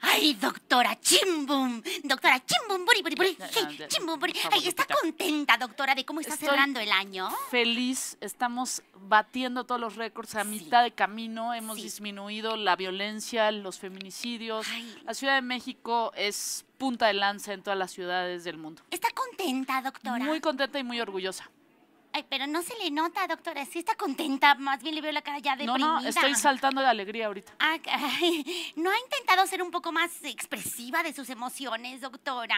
Ay, doctora Chimbum, doctora Chimbum, buri, buri, buri. Chimbum, Ay, ¿está contenta, doctora, de cómo está cerrando el año? Feliz, estamos batiendo todos los récords a mitad de camino, hemos disminuido la violencia, los feminicidios. La Ciudad de México es punta de lanza en todas las ciudades del mundo. ¿Está contenta, doctora? Muy contenta y muy orgullosa. Ay, pero no se le nota, doctora. Sí está contenta. Más bien le veo la cara ya deprimida. No, no, estoy saltando de alegría ahorita. Ah, ¿No ha intentado ser un poco más expresiva de sus emociones, doctora?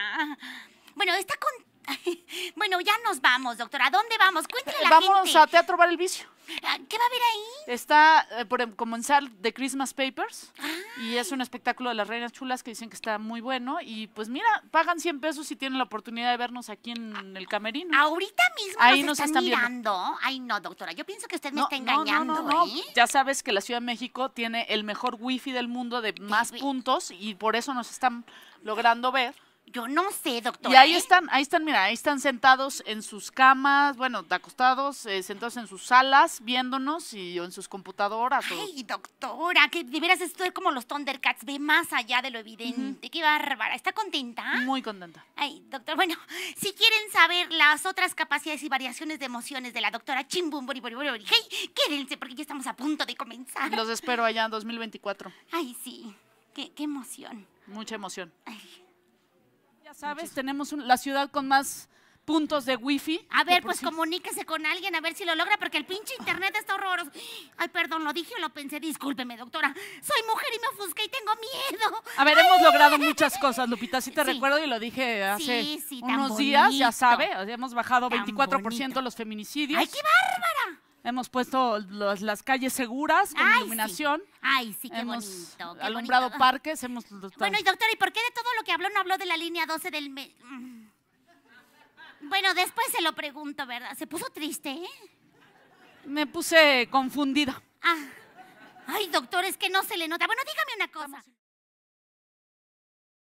Bueno, está contenta Bueno, ya nos vamos, doctora. ¿A dónde vamos? Cuéntale a vamos a Teatro Bar El Vicio. Ah, ¿Qué va a haber ahí? Está eh, por em, comenzar The Christmas Papers. Ah. Y es un espectáculo de las reinas chulas que dicen que está muy bueno. Y pues mira, pagan 100 pesos si tienen la oportunidad de vernos aquí en el camerino. Ahorita mismo ahí nos, están, mirando. Ay, no, doctora. Yo pienso que usted me está engañando. ¿eh? Ya sabes que la Ciudad de México tiene el mejor wifi del mundo de más puntos y por eso nos están logrando ver. Yo no sé, doctora. Y ahí ¿eh? están, ahí están, mira, ahí están sentados en sus camas, bueno, acostados, eh, sentados en sus salas, viéndonos y en sus computadoras. ¡Hey, doctora, que de veras es como los Thundercats, ve más allá de lo evidente. Qué bárbara. ¿Está contenta? Muy contenta. Ay, doctor, bueno, si quieren saber las otras capacidades y variaciones de emociones de la doctora Chimbum, bori, hey, quédense porque ya estamos a punto de comenzar. Los espero allá en 2024. Ay, sí. Qué, qué emoción. Mucha emoción. Ay ya sabes, tenemos la ciudad con más puntos de wifi. A ver, pues comuníquese con alguien a ver si lo logra, porque el pinche internet está horroroso. Ay, perdón, lo dije o lo pensé, discúlpeme, doctora. Soy mujer y me ofusqué y tengo miedo. A ver, hemos logrado muchas cosas, Lupita, si te recuerdo y lo dije hace unos días, ya sabe, hemos bajado 24% los feminicidios. ¡Ay, qué bárbara! Hemos puesto las calles seguras con iluminación. Ay, sí, qué hemos bonito. Hemos alumbrado parques, hemos... Bueno, y doctor, ¿y por qué de todo lo que habló no habló de la línea 12 del... Bueno, después se lo pregunto, ¿verdad? Se puso triste, ¿eh? Me puse confundida. Ah. Ay, doctor, es que no se le nota. Bueno, dígame una cosa.